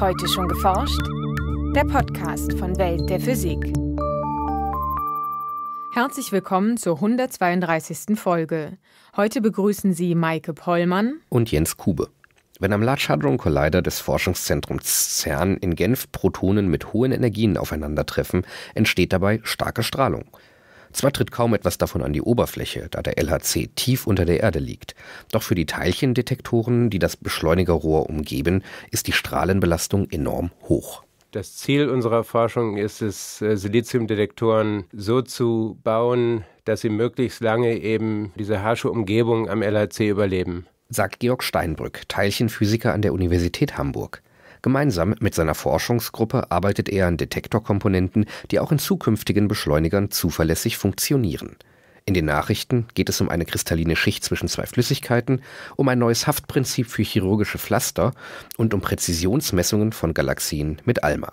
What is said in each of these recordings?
Heute schon geforscht? Der Podcast von Welt der Physik. Herzlich willkommen zur 132. Folge. Heute begrüßen Sie Maike Pollmann und Jens Kube. Wenn am Large Hadron Collider des Forschungszentrums CERN in Genf Protonen mit hohen Energien aufeinandertreffen, entsteht dabei starke Strahlung. Zwar tritt kaum etwas davon an die Oberfläche, da der LHC tief unter der Erde liegt, doch für die Teilchendetektoren, die das Beschleunigerrohr umgeben, ist die Strahlenbelastung enorm hoch. Das Ziel unserer Forschung ist es, äh, Siliziumdetektoren so zu bauen, dass sie möglichst lange eben diese harsche Umgebung am LHC überleben. Sagt Georg Steinbrück, Teilchenphysiker an der Universität Hamburg. Gemeinsam mit seiner Forschungsgruppe arbeitet er an Detektorkomponenten, die auch in zukünftigen Beschleunigern zuverlässig funktionieren. In den Nachrichten geht es um eine kristalline Schicht zwischen zwei Flüssigkeiten, um ein neues Haftprinzip für chirurgische Pflaster und um Präzisionsmessungen von Galaxien mit ALMA.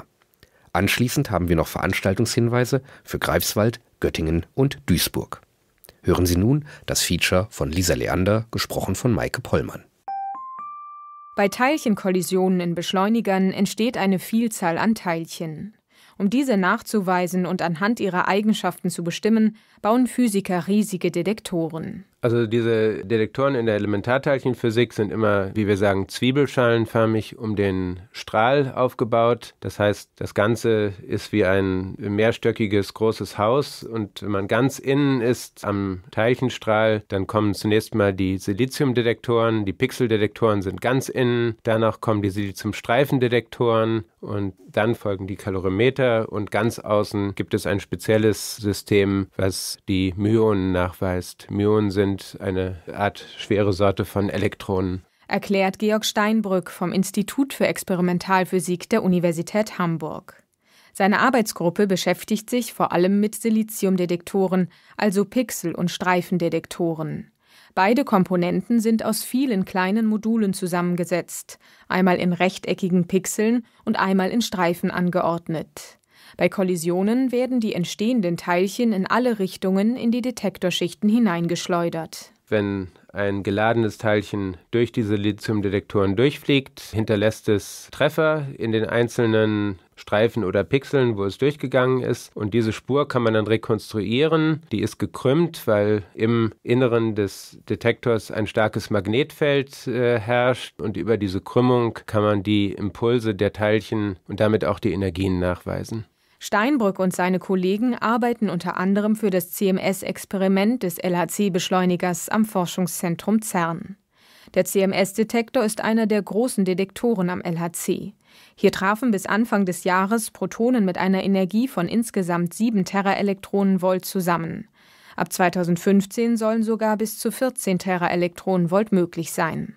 Anschließend haben wir noch Veranstaltungshinweise für Greifswald, Göttingen und Duisburg. Hören Sie nun das Feature von Lisa Leander, gesprochen von Maike Pollmann. Bei Teilchenkollisionen in Beschleunigern entsteht eine Vielzahl an Teilchen. Um diese nachzuweisen und anhand ihrer Eigenschaften zu bestimmen, bauen Physiker riesige Detektoren also diese Detektoren in der Elementarteilchenphysik sind immer, wie wir sagen, zwiebelschalenförmig um den Strahl aufgebaut. Das heißt, das Ganze ist wie ein mehrstöckiges großes Haus und wenn man ganz innen ist am Teilchenstrahl, dann kommen zunächst mal die Siliziumdetektoren, die Pixeldetektoren sind ganz innen, danach kommen die Siliziumstreifendetektoren und dann folgen die Kalorimeter und ganz außen gibt es ein spezielles System, was die Myonen nachweist. Myonen sind sind eine Art schwere Sorte von Elektronen. Erklärt Georg Steinbrück vom Institut für Experimentalphysik der Universität Hamburg. Seine Arbeitsgruppe beschäftigt sich vor allem mit Siliziumdetektoren, also Pixel- und Streifendetektoren. Beide Komponenten sind aus vielen kleinen Modulen zusammengesetzt, einmal in rechteckigen Pixeln und einmal in Streifen angeordnet. Bei Kollisionen werden die entstehenden Teilchen in alle Richtungen in die Detektorschichten hineingeschleudert. Wenn ein geladenes Teilchen durch diese Lithiumdetektoren durchfliegt, hinterlässt es Treffer in den einzelnen Streifen oder Pixeln, wo es durchgegangen ist. Und diese Spur kann man dann rekonstruieren. Die ist gekrümmt, weil im Inneren des Detektors ein starkes Magnetfeld äh, herrscht. Und über diese Krümmung kann man die Impulse der Teilchen und damit auch die Energien nachweisen. Steinbrück und seine Kollegen arbeiten unter anderem für das CMS-Experiment des LHC-Beschleunigers am Forschungszentrum CERN. Der CMS-Detektor ist einer der großen Detektoren am LHC. Hier trafen bis Anfang des Jahres Protonen mit einer Energie von insgesamt 7 Teraelektronenvolt zusammen. Ab 2015 sollen sogar bis zu 14 Teraelektronenvolt möglich sein.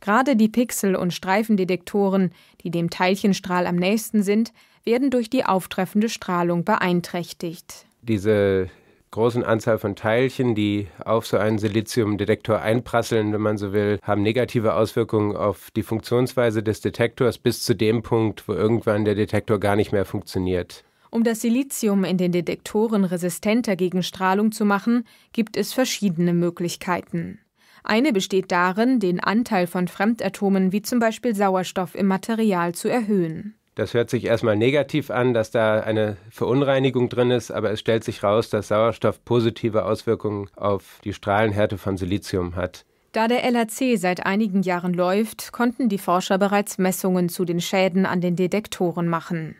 Gerade die Pixel- und Streifendetektoren, die dem Teilchenstrahl am nächsten sind, werden durch die auftreffende Strahlung beeinträchtigt. Diese großen Anzahl von Teilchen, die auf so einen Siliziumdetektor einprasseln, wenn man so will, haben negative Auswirkungen auf die Funktionsweise des Detektors bis zu dem Punkt, wo irgendwann der Detektor gar nicht mehr funktioniert. Um das Silizium in den Detektoren resistenter gegen Strahlung zu machen, gibt es verschiedene Möglichkeiten. Eine besteht darin, den Anteil von Fremdatomen wie zum Beispiel Sauerstoff im Material zu erhöhen. Das hört sich erstmal negativ an, dass da eine Verunreinigung drin ist, aber es stellt sich raus, dass Sauerstoff positive Auswirkungen auf die Strahlenhärte von Silizium hat. Da der LHC seit einigen Jahren läuft, konnten die Forscher bereits Messungen zu den Schäden an den Detektoren machen.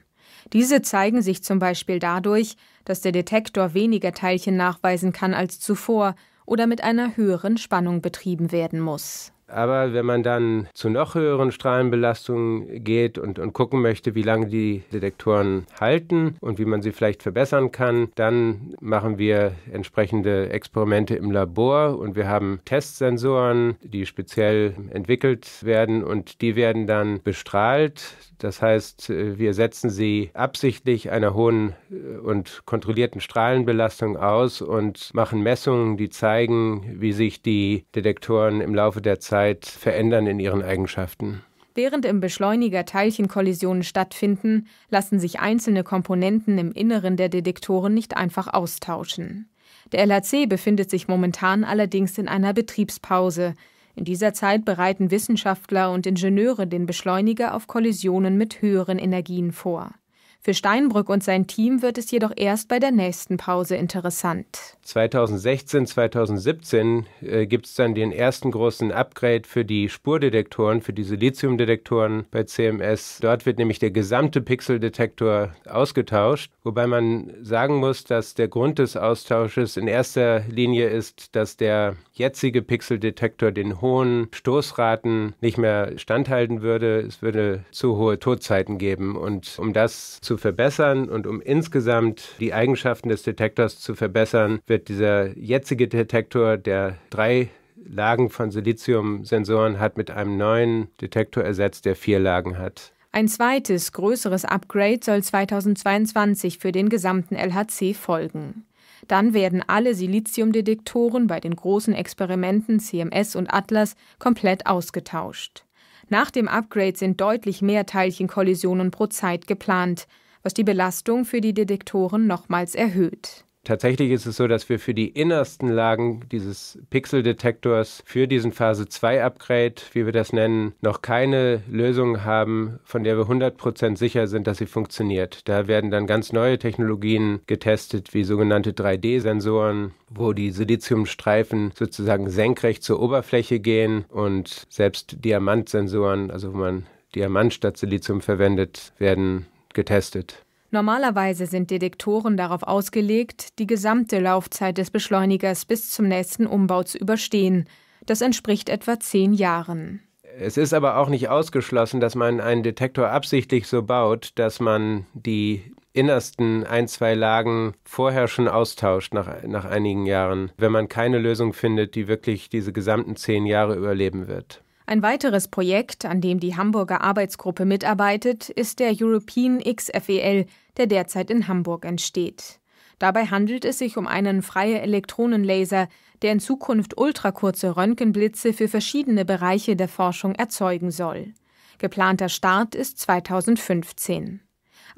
Diese zeigen sich zum Beispiel dadurch, dass der Detektor weniger Teilchen nachweisen kann als zuvor oder mit einer höheren Spannung betrieben werden muss. Aber wenn man dann zu noch höheren Strahlenbelastungen geht und, und gucken möchte, wie lange die Detektoren halten und wie man sie vielleicht verbessern kann, dann machen wir entsprechende Experimente im Labor und wir haben Testsensoren, die speziell entwickelt werden und die werden dann bestrahlt. Das heißt, wir setzen sie absichtlich einer hohen äh, und kontrollierten Strahlenbelastung aus und machen Messungen, die zeigen, wie sich die Detektoren im Laufe der Zeit Zeit verändern in ihren Eigenschaften. Während im Beschleuniger Teilchenkollisionen stattfinden, lassen sich einzelne Komponenten im Inneren der Detektoren nicht einfach austauschen. Der LHC befindet sich momentan allerdings in einer Betriebspause. In dieser Zeit bereiten Wissenschaftler und Ingenieure den Beschleuniger auf Kollisionen mit höheren Energien vor. Für Steinbrück und sein Team wird es jedoch erst bei der nächsten Pause interessant. 2016, 2017 äh, gibt es dann den ersten großen Upgrade für die Spurdetektoren, für die Siliziumdetektoren bei CMS. Dort wird nämlich der gesamte Pixeldetektor ausgetauscht, wobei man sagen muss, dass der Grund des Austausches in erster Linie ist, dass der jetzige Pixeldetektor den hohen Stoßraten nicht mehr standhalten würde. Es würde zu hohe Todzeiten geben und um das zu verbessern und um insgesamt die Eigenschaften des Detektors zu verbessern, wird dieser jetzige Detektor, der drei Lagen von Silizium-Sensoren hat, mit einem neuen Detektor ersetzt, der vier Lagen hat. Ein zweites, größeres Upgrade soll 2022 für den gesamten LHC folgen. Dann werden alle Siliziumdetektoren bei den großen Experimenten CMS und Atlas komplett ausgetauscht. Nach dem Upgrade sind deutlich mehr Teilchenkollisionen pro Zeit geplant, was die Belastung für die Detektoren nochmals erhöht Tatsächlich ist es so, dass wir für die innersten Lagen dieses Pixeldetektors für diesen Phase 2 Upgrade, wie wir das nennen, noch keine Lösung haben, von der wir 100% sicher sind, dass sie funktioniert. Da werden dann ganz neue Technologien getestet, wie sogenannte 3D-Sensoren, wo die Siliziumstreifen sozusagen senkrecht zur Oberfläche gehen und selbst Diamantsensoren, also wo man Diamant statt Silizium verwendet, werden getestet. Normalerweise sind Detektoren darauf ausgelegt, die gesamte Laufzeit des Beschleunigers bis zum nächsten Umbau zu überstehen. Das entspricht etwa zehn Jahren. Es ist aber auch nicht ausgeschlossen, dass man einen Detektor absichtlich so baut, dass man die innersten ein, zwei Lagen vorher schon austauscht nach, nach einigen Jahren, wenn man keine Lösung findet, die wirklich diese gesamten zehn Jahre überleben wird. Ein weiteres Projekt, an dem die Hamburger Arbeitsgruppe mitarbeitet, ist der European XFEL, der derzeit in Hamburg entsteht. Dabei handelt es sich um einen freie Elektronenlaser, der in Zukunft ultrakurze Röntgenblitze für verschiedene Bereiche der Forschung erzeugen soll. Geplanter Start ist 2015.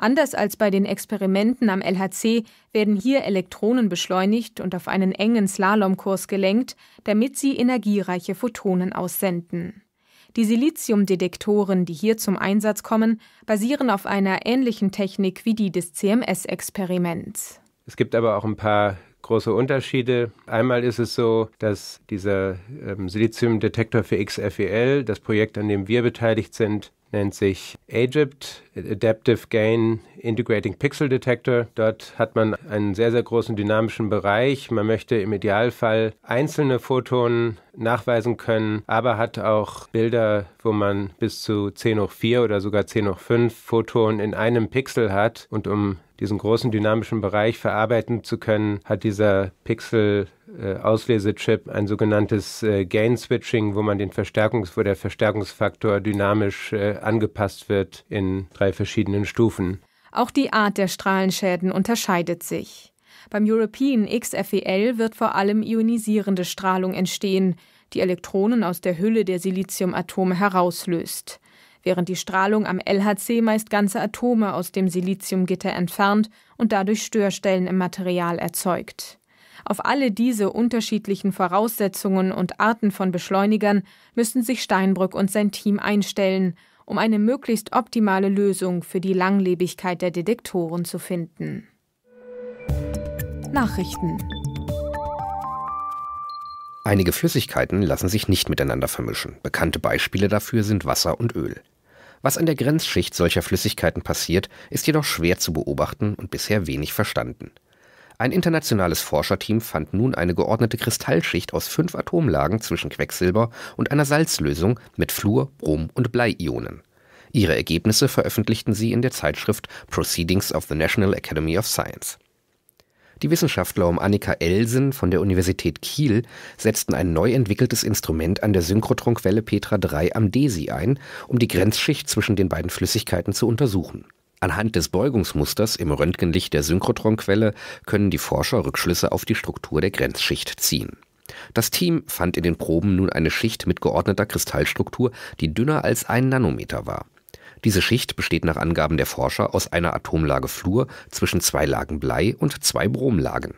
Anders als bei den Experimenten am LHC werden hier Elektronen beschleunigt und auf einen engen Slalomkurs gelenkt, damit sie energiereiche Photonen aussenden. Die Siliziumdetektoren, die hier zum Einsatz kommen, basieren auf einer ähnlichen Technik wie die des CMS-Experiments. Es gibt aber auch ein paar große Unterschiede. Einmal ist es so, dass dieser ähm, Siliziumdetektor für XFEL, das Projekt, an dem wir beteiligt sind, nennt sich Egypt Adaptive Gain Integrating Pixel Detector. Dort hat man einen sehr, sehr großen dynamischen Bereich. Man möchte im Idealfall einzelne Photonen nachweisen können, aber hat auch Bilder, wo man bis zu 10 hoch 4 oder sogar 10 hoch 5 Photonen in einem Pixel hat. Und um diesen großen dynamischen Bereich verarbeiten zu können, hat dieser Pixel äh, Auslesechip ein sogenanntes äh, Gain Switching, wo man den Verstärkungs, wo der Verstärkungsfaktor dynamisch äh, angepasst wird in drei verschiedenen Stufen. Auch die Art der Strahlenschäden unterscheidet sich. Beim European XFEL wird vor allem ionisierende Strahlung entstehen, die Elektronen aus der Hülle der Siliziumatome herauslöst. Während die Strahlung am LHC meist ganze Atome aus dem Siliziumgitter entfernt und dadurch Störstellen im Material erzeugt. Auf alle diese unterschiedlichen Voraussetzungen und Arten von Beschleunigern müssen sich Steinbrück und sein Team einstellen um eine möglichst optimale Lösung für die Langlebigkeit der Detektoren zu finden. Nachrichten Einige Flüssigkeiten lassen sich nicht miteinander vermischen. Bekannte Beispiele dafür sind Wasser und Öl. Was an der Grenzschicht solcher Flüssigkeiten passiert, ist jedoch schwer zu beobachten und bisher wenig verstanden. Ein internationales Forscherteam fand nun eine geordnete Kristallschicht aus fünf Atomlagen zwischen Quecksilber und einer Salzlösung mit Fluor, Brom und Blei-Ionen. Ihre Ergebnisse veröffentlichten sie in der Zeitschrift Proceedings of the National Academy of Science. Die Wissenschaftler um Annika Elsen von der Universität Kiel setzten ein neu entwickeltes Instrument an der Synchrotronquelle Petra 3 am DESI ein, um die Grenzschicht zwischen den beiden Flüssigkeiten zu untersuchen. Anhand des Beugungsmusters im Röntgenlicht der Synchrotronquelle können die Forscher Rückschlüsse auf die Struktur der Grenzschicht ziehen. Das Team fand in den Proben nun eine Schicht mit geordneter Kristallstruktur, die dünner als ein Nanometer war. Diese Schicht besteht nach Angaben der Forscher aus einer Atomlage Flur zwischen zwei Lagen Blei und zwei Bromlagen.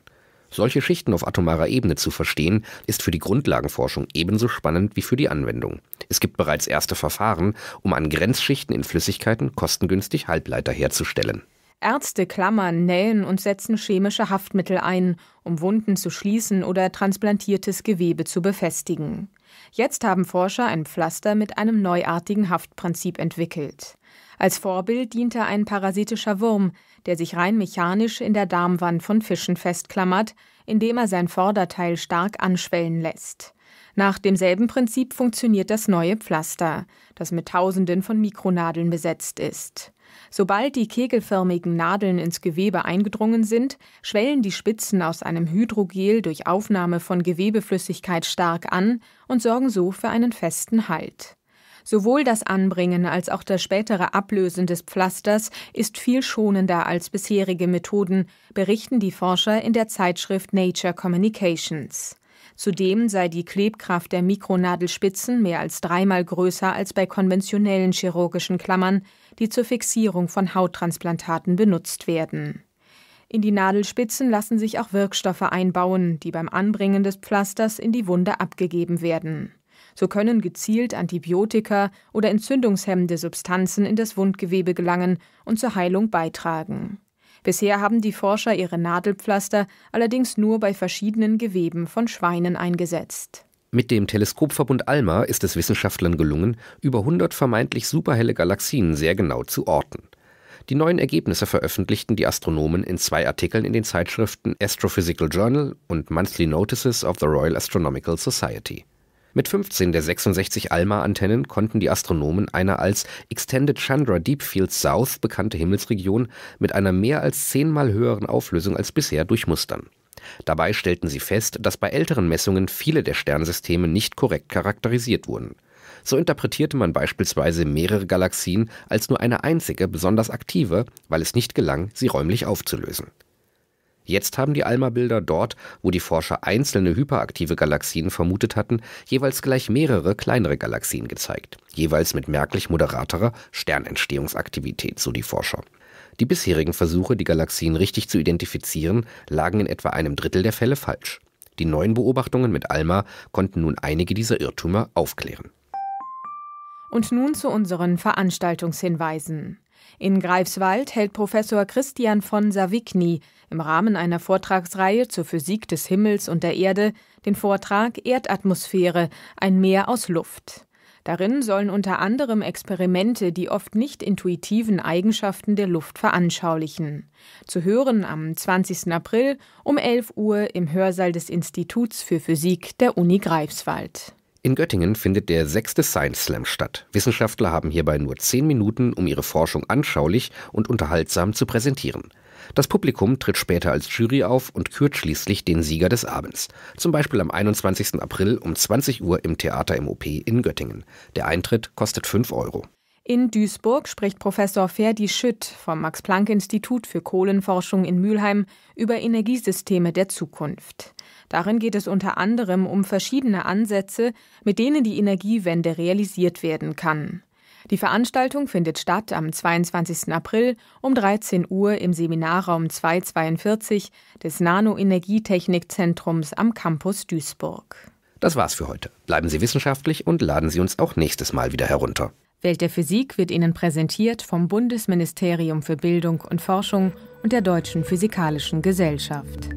Solche Schichten auf atomarer Ebene zu verstehen, ist für die Grundlagenforschung ebenso spannend wie für die Anwendung. Es gibt bereits erste Verfahren, um an Grenzschichten in Flüssigkeiten kostengünstig Halbleiter herzustellen. Ärzte klammern, nähen und setzen chemische Haftmittel ein, um Wunden zu schließen oder transplantiertes Gewebe zu befestigen. Jetzt haben Forscher ein Pflaster mit einem neuartigen Haftprinzip entwickelt. Als Vorbild diente ein parasitischer Wurm, der sich rein mechanisch in der Darmwand von Fischen festklammert, indem er sein Vorderteil stark anschwellen lässt. Nach demselben Prinzip funktioniert das neue Pflaster, das mit Tausenden von Mikronadeln besetzt ist. Sobald die kegelförmigen Nadeln ins Gewebe eingedrungen sind, schwellen die Spitzen aus einem Hydrogel durch Aufnahme von Gewebeflüssigkeit stark an und sorgen so für einen festen Halt. Sowohl das Anbringen als auch das spätere Ablösen des Pflasters ist viel schonender als bisherige Methoden, berichten die Forscher in der Zeitschrift Nature Communications. Zudem sei die Klebkraft der Mikronadelspitzen mehr als dreimal größer als bei konventionellen chirurgischen Klammern, die zur Fixierung von Hauttransplantaten benutzt werden. In die Nadelspitzen lassen sich auch Wirkstoffe einbauen, die beim Anbringen des Pflasters in die Wunde abgegeben werden. So können gezielt Antibiotika oder entzündungshemmende Substanzen in das Wundgewebe gelangen und zur Heilung beitragen. Bisher haben die Forscher ihre Nadelpflaster allerdings nur bei verschiedenen Geweben von Schweinen eingesetzt. Mit dem Teleskopverbund ALMA ist es Wissenschaftlern gelungen, über 100 vermeintlich superhelle Galaxien sehr genau zu orten. Die neuen Ergebnisse veröffentlichten die Astronomen in zwei Artikeln in den Zeitschriften Astrophysical Journal und Monthly Notices of the Royal Astronomical Society. Mit 15 der 66 ALMA-Antennen konnten die Astronomen eine als Extended Chandra Deep Field South bekannte Himmelsregion mit einer mehr als zehnmal höheren Auflösung als bisher durchmustern. Dabei stellten sie fest, dass bei älteren Messungen viele der Sternsysteme nicht korrekt charakterisiert wurden. So interpretierte man beispielsweise mehrere Galaxien als nur eine einzige besonders aktive, weil es nicht gelang, sie räumlich aufzulösen. Jetzt haben die ALMA-Bilder dort, wo die Forscher einzelne hyperaktive Galaxien vermutet hatten, jeweils gleich mehrere kleinere Galaxien gezeigt, jeweils mit merklich moderaterer Sternentstehungsaktivität, so die Forscher. Die bisherigen Versuche, die Galaxien richtig zu identifizieren, lagen in etwa einem Drittel der Fälle falsch. Die neuen Beobachtungen mit ALMA konnten nun einige dieser Irrtümer aufklären. Und nun zu unseren Veranstaltungshinweisen. In Greifswald hält Professor Christian von Savigny im Rahmen einer Vortragsreihe zur Physik des Himmels und der Erde den Vortrag Erdatmosphäre, ein Meer aus Luft. Darin sollen unter anderem Experimente die oft nicht intuitiven Eigenschaften der Luft veranschaulichen. Zu hören am 20. April um 11 Uhr im Hörsaal des Instituts für Physik der Uni Greifswald. In Göttingen findet der sechste Science Slam statt. Wissenschaftler haben hierbei nur zehn Minuten, um ihre Forschung anschaulich und unterhaltsam zu präsentieren. Das Publikum tritt später als Jury auf und kürt schließlich den Sieger des Abends. Zum Beispiel am 21. April um 20 Uhr im Theater im OP in Göttingen. Der Eintritt kostet 5 Euro. In Duisburg spricht Professor Ferdi Schütt vom Max-Planck-Institut für Kohlenforschung in Mülheim über Energiesysteme der Zukunft. Darin geht es unter anderem um verschiedene Ansätze, mit denen die Energiewende realisiert werden kann. Die Veranstaltung findet statt am 22. April um 13 Uhr im Seminarraum 242 des Nanoenergietechnikzentrums am Campus Duisburg. Das war's für heute. Bleiben Sie wissenschaftlich und laden Sie uns auch nächstes Mal wieder herunter. Welt der Physik wird Ihnen präsentiert vom Bundesministerium für Bildung und Forschung und der Deutschen Physikalischen Gesellschaft.